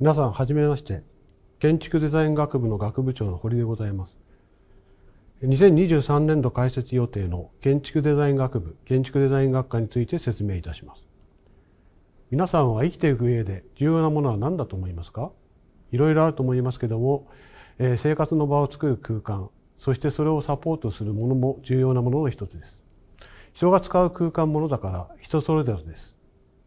皆さん、はじめまして。建築デザイン学部の学部長の堀でございます。2023年度開設予定の建築デザイン学部、建築デザイン学科について説明いたします。皆さんは生きていく上で重要なものは何だと思いますかいろいろあると思いますけども、えー、生活の場を作る空間、そしてそれをサポートするものも重要なものの一つです。人が使う空間ものだから人それぞれです。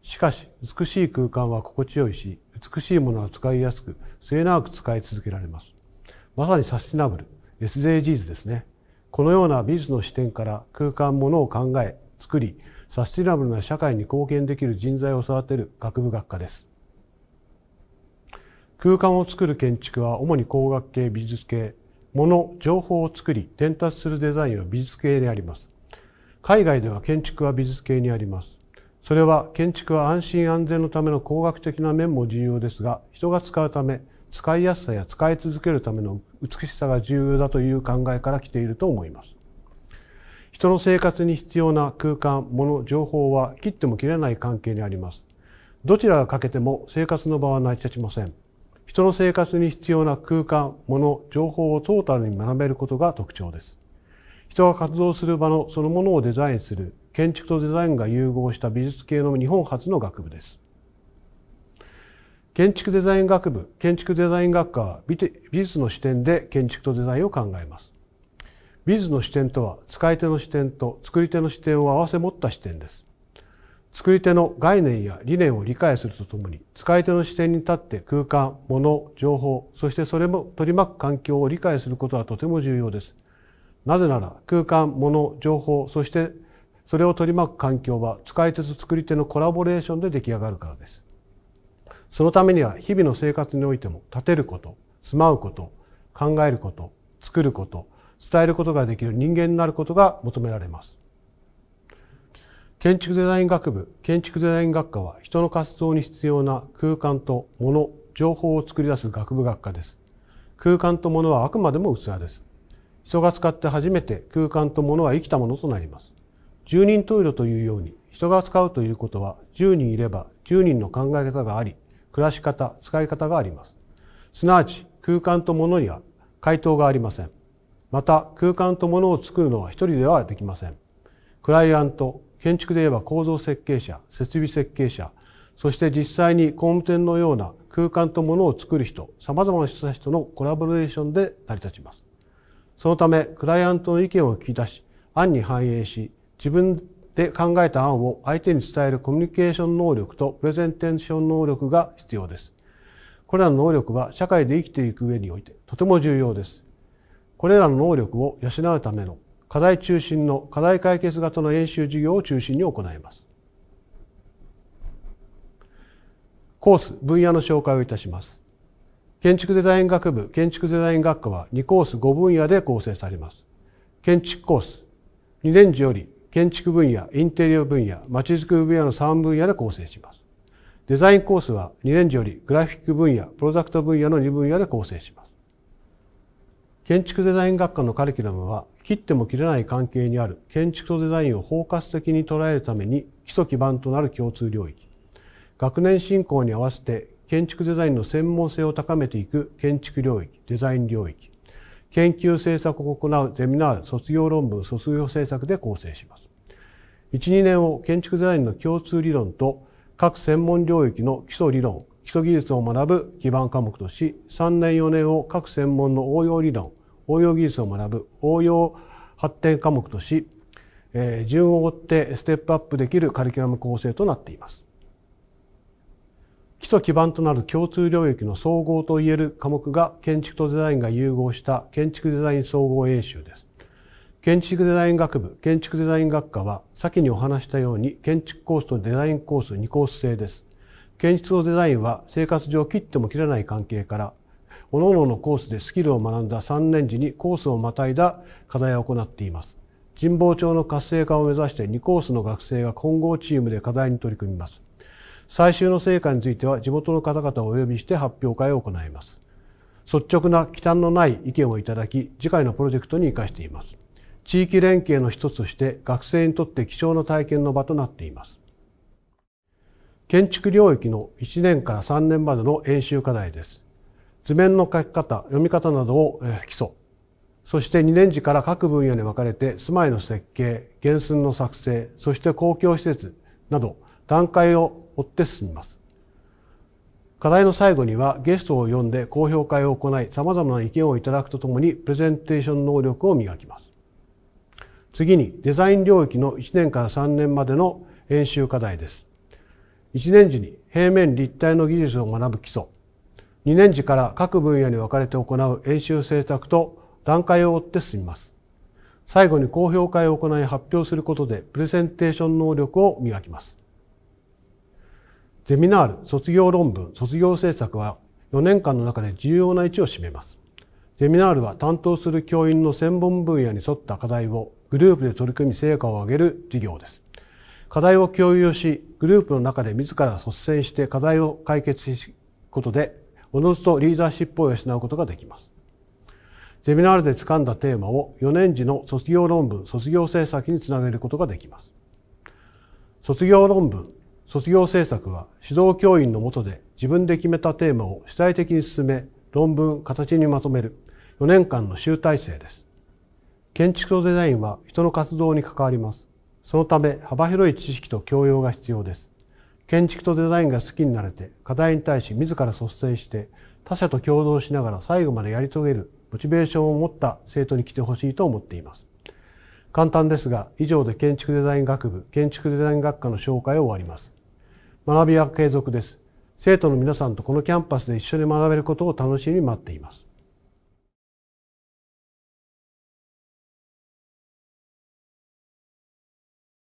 しかし、美しい空間は心地よいし、美しいものは使いやすく、末永く使い続けられます。まさにサスティナブル、s d g s ですね。このような美術の視点から空間、ものを考え、作り、サスティナブルな社会に貢献できる人材を育てる学部学科です。空間を作る建築は主に工学系、美術系、物、情報を作り、伝達するデザインは美術系にあります。海外では建築は美術系にあります。それは建築は安心安全のための工学的な面も重要ですが、人が使うため、使いやすさや使い続けるための美しさが重要だという考えから来ていると思います。人の生活に必要な空間、物、情報は切っても切れない関係にあります。どちらが欠けても生活の場は成り立ちません。人の生活に必要な空間、物、情報をトータルに学べることが特徴です。人が活動する場のそのものをデザインする、建築とデザインが融合した美術系の日本初の学部です建築デザイン学部建築デザイン学科は美術の視点で建築とデザインを考えます美術の視点とは使い手の視点と作り手の視点を併せ持った視点です作り手の概念や理念を理解するとともに使い手の視点に立って空間物情報そしてそれも取り巻く環境を理解することはとても重要ですなぜなら空間物情報そしてそれを取り巻く環境は使い手と作り手のコラボレーションで出来上がるからです。そのためには日々の生活においても立てること、住まうこと、考えること、作ること、伝えることができる人間になることが求められます。建築デザイン学部、建築デザイン学科は人の活動に必要な空間と物、情報を作り出す学部学科です。空間と物はあくまでも器です。人が使って初めて空間と物は生きたものとなります。10人十色というように人が使うということは10人いれば10人の考え方があり暮らし方使い方がありますすなわち空間と物には回答がありませんまた空間と物を作るのは一人ではできませんクライアント建築で言えば構造設計者設備設計者そして実際に工務店のような空間と物を作る人様々な人たちとのコラボレーションで成り立ちますそのためクライアントの意見を聞き出し案に反映し自分で考えた案を相手に伝えるコミュニケーション能力とプレゼンテーション能力が必要です。これらの能力は社会で生きていく上においてとても重要です。これらの能力を養うための課題中心の課題解決型の演習授業を中心に行います。コース、分野の紹介をいたします。建築デザイン学部、建築デザイン学科は2コース5分野で構成されます。建築コース、2年次より建築分野、インテリア分野、まちづくり分野の3分野で構成します。デザインコースは2年次よりグラフィック分野、プロダクト分野の2分野で構成します。建築デザイン学科のカリキュラムは、切っても切れない関係にある建築とデザインを包括的に捉えるために基礎基盤となる共通領域。学年進行に合わせて建築デザインの専門性を高めていく建築領域、デザイン領域。研究政策を行うゼミナール、卒業論文、卒業政策で構成します。1、2年を建築デザインの共通理論と各専門領域の基礎理論、基礎技術を学ぶ基盤科目とし、3年4年を各専門の応用理論、応用技術を学ぶ応用発展科目とし、順を追ってステップアップできるカリキュラム構成となっています。基礎基盤となる共通領域の総合といえる科目が建築とデザインが融合した建築デザイン総合演習です。建築デザイン学部、建築デザイン学科は先にお話したように建築コースとデザインコース2コース制です。建築とデザインは生活上切っても切れない関係から、各々のコースでスキルを学んだ3年時にコースをまたいだ課題を行っています。神保町の活性化を目指して2コースの学生が混合チームで課題に取り組みます。最終の成果については地元の方々をお呼びして発表会を行います。率直な忌憚のない意見をいただき、次回のプロジェクトに生かしています。地域連携の一つとして学生にとって貴重な体験の場となっています。建築領域の1年から3年までの演習課題です。図面の書き方、読み方などを基礎。そして2年時から各分野に分かれて住まいの設計、原寸の作成、そして公共施設など段階を追って進みます課題の最後にはゲストを呼んで公表会を行いさまざまな意見をいただくとともにプレゼンテーション能力を磨きます次にデザイン領域の1年から3年までの演習課題です1年時に平面立体の技術を学ぶ基礎2年時から各分野に分かれて行う演習制作と段階を追って進みます最後に公表会を行い発表することでプレゼンテーション能力を磨きますゼミナール、卒業論文、卒業政策は4年間の中で重要な位置を占めます。ゼミナールは担当する教員の専門分野に沿った課題をグループで取り組み成果を上げる事業です。課題を共有し、グループの中で自ら率先して課題を解決することで、おのずとリーダーシップを養うことができます。ゼミナールで掴んだテーマを4年次の卒業論文、卒業政策につなげることができます。卒業論文、卒業制作は指導教員の下で自分で決めたテーマを主体的に進め論文形にまとめる4年間の集大成です建築とデザインは人の活動に関わりますそのため幅広い知識と教養が必要です建築とデザインが好きになれて課題に対し自ら率先して他者と共同しながら最後までやり遂げるモチベーションを持った生徒に来てほしいと思っています簡単ですが以上で建築デザイン学部建築デザイン学科の紹介を終わります学びは継続です。生徒の皆さんとこのキャンパスで一緒に学べることを楽しみに待っています。